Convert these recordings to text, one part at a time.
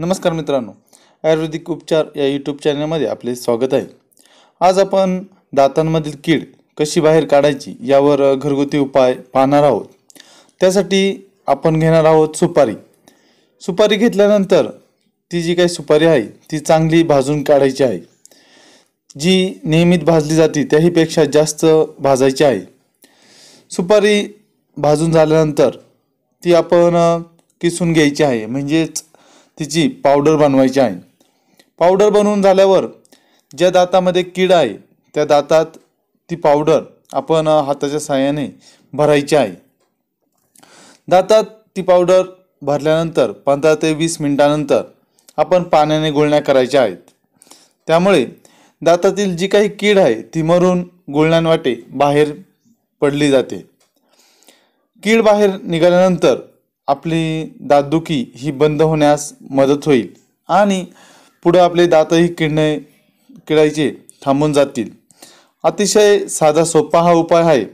नमस्कार मित्रांनो आयुर्वेदिक उपचार या यूट्यूब चॅनलमध्ये आपले स्वागत आहे आज आपण दातांमधील कीड कशी बाहेर काढायची यावर घरगुती उपाय पाहणार आहोत त्यासाठी आपण घेणार आहोत सुपारी सुपारी घेतल्यानंतर ती जी काही सुपारी आहे ती चांगली भाजून काढायची आहे जी नियमित भाजली जाते त्याहीपेक्षा जास्त भाजायची आहे सुपारी भाजून झाल्यानंतर ती आपण किसून घ्यायची आहे म्हणजेच तिची पावडर बनवायची आहे पावडर बनवून झाल्यावर ज्या दातामध्ये कीड आहे त्या दातात ती पावडर आपण हाताच्या साहाय्याने भरायची आहे दातात ती पावडर भरल्यानंतर पंधरा ते वीस मिनटानंतर आपण पाण्याने गुळण्या करायच्या आहेत त्यामुळे दातातील जी काही कीड आहे ती मरून गुळण्यांवाटे बाहेर पडली जाते कीड बाहेर निघाल्यानंतर आपली दातदुखी ही बंद होण्यास मदत होईल आणि पुढे आपले दातही किडणे किडायचे थांबून जातील अतिशय साधा सोपा हा उपाय आहे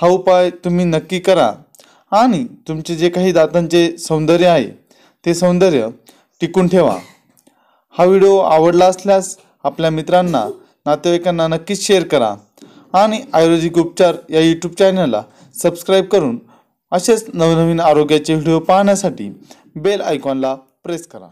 हा उपाय तुम्ही नक्की करा आणि तुमचे जे काही दातांचे सौंदर्य आहे ते सौंदर्य टिकून ठेवा हा व्हिडिओ आवडला असल्यास आपल्या मित्रांना नातेवाईकांना नक्कीच शेअर करा आणि आयुर्वेदिक उपचार या यूट्यूब चॅनलला सबस्क्राईब करून असेच नवनवीन आरोग्याचे व्हिडिओ पाहण्यासाठी बेल आयकॉनला प्रेस करा